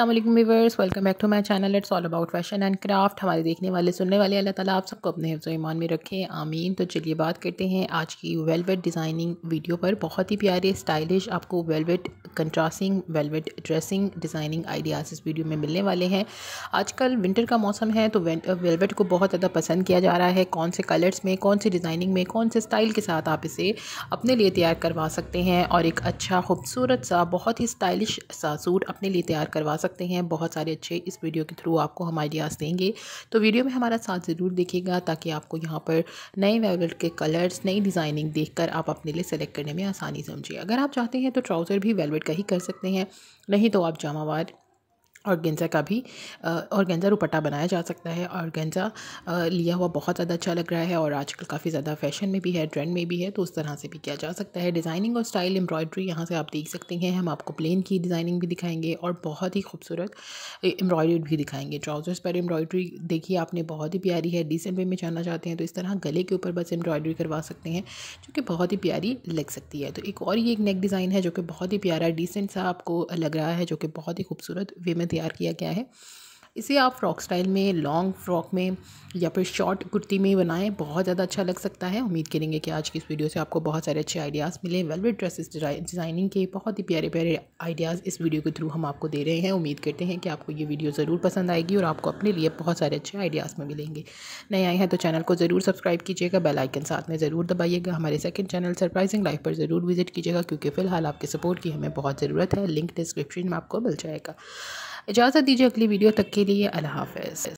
अल्लाम viewers welcome back to my channel it's all about fashion and craft हमारे देखने वाले सुनने वाले अल्लाह ताला आप सबको अपने हिफ्ज़ ईमान में रखें आमीन तो चलिए बात करते हैं आज की वेलवेट डिज़ाइनिंग वीडियो पर बहुत ही प्यारे स्टाइलिश आपको velvet contrasting velvet dressing designing ideas इस वीडियो में मिलने वाले हैं आजकल विंटर का मौसम है तो वेलवेट को बहुत ज़्यादा पसंद किया जा रहा है कौन से कलर्स में कौन से डिज़ाइनिंग में कौन से स्टाइल के साथ आप इसे अपने लिए तैयार करवा सकते हैं और एक अच्छा खूबसूरत सा बहुत ही स्टाइलिश सा सूट अपने लिए तैयार करवा सकते हैं बहुत सारे अच्छे इस वीडियो के थ्रू आपको हम आइडियाज़ देंगे तो वीडियो में हमारा साथ ज़रूर देखिएगा ताकि आपको यहाँ पर नए वेलवेट के कलर्स नई डिज़ाइनिंग देखकर आप अपने लिए सेलेक्ट करने में आसानी समझिए अगर आप चाहते हैं तो ट्राउज़र भी वेलवेट का ही कर सकते हैं नहीं तो आप जामावार और गेंजा का भी और गेंजा दुपट्टा बनाया जा सकता है और गेंजा लिया हुआ बहुत ज़्यादा अच्छा लग रहा है और आजकल काफ़ी ज़्यादा फैशन में भी है ट्रेंड में भी है तो उस तरह से भी किया जा सकता है डिज़ाइनिंग और स्टाइल एम्ब्रॉयड्री यहाँ से आप देख सकते हैं हम आपको प्लेन की डिज़ाइनिंग भी दिखाएंगे और बहुत ही खूबसूरत एम्ब्रॉयड भी दिखाएंगे ट्राउज़र्स पर एम्ब्रॉयड्री देखिए आपने बहुत ही प्यारी है डिसेंट वे में जाना चाहते हैं तो इस तरह गले के ऊपर बस एम्ब्रॉयड्री करवा सकते हैं जो कि बहुत ही प्यारी लग सकती है तो एक और ये एक नेक डिज़ाइन है जो कि बहुत ही प्यारा डिसेंट सा आपको लग रहा है जो कि बहुत ही खूबसूरत वे में तैयार किया गया है इसे आप फ्रॉक स्टाइल में लॉन्ग फ्रॉक में या फिर शॉर्ट कुर्ती में बनाएं बहुत ज़्यादा अच्छा लग सकता है उम्मीद करेंगे कि आज की इस वीडियो से आपको बहुत सारे अच्छे आइडियाज़ मिले वेलवेट ड्रेसेस डिज़ाइनिंग के बहुत ही प्यारे प्यारे आइडियाज़ इस वीडियो के थ्रू हम आपको दे रहे हैं उम्मीद करते हैं कि आपको ये वीडियो ज़रूर पसंद आएगी और आपको अपने लिए बहुत सारे अच्छे आइडियाज़ में मिलेंगे नए आए हैं तो चैनल को ज़रूर सब्सक्राइब कीजिएगा बेलाइकन साथ में ज़रूर दबाइएगा हमारे सेकेंड चैनल सरप्राइजिंग लाइफ पर ज़रूर विजिट कीजिएगा क्योंकि फ़िलहाल आपके सपोर्ट की हमें बहुत ज़रूरत है लिंक डिस्क्रिप्शन में आपको मिल जाएगा इजाज़त दीजिए अगली वीडियो तक के लिए अल्लाह हाफ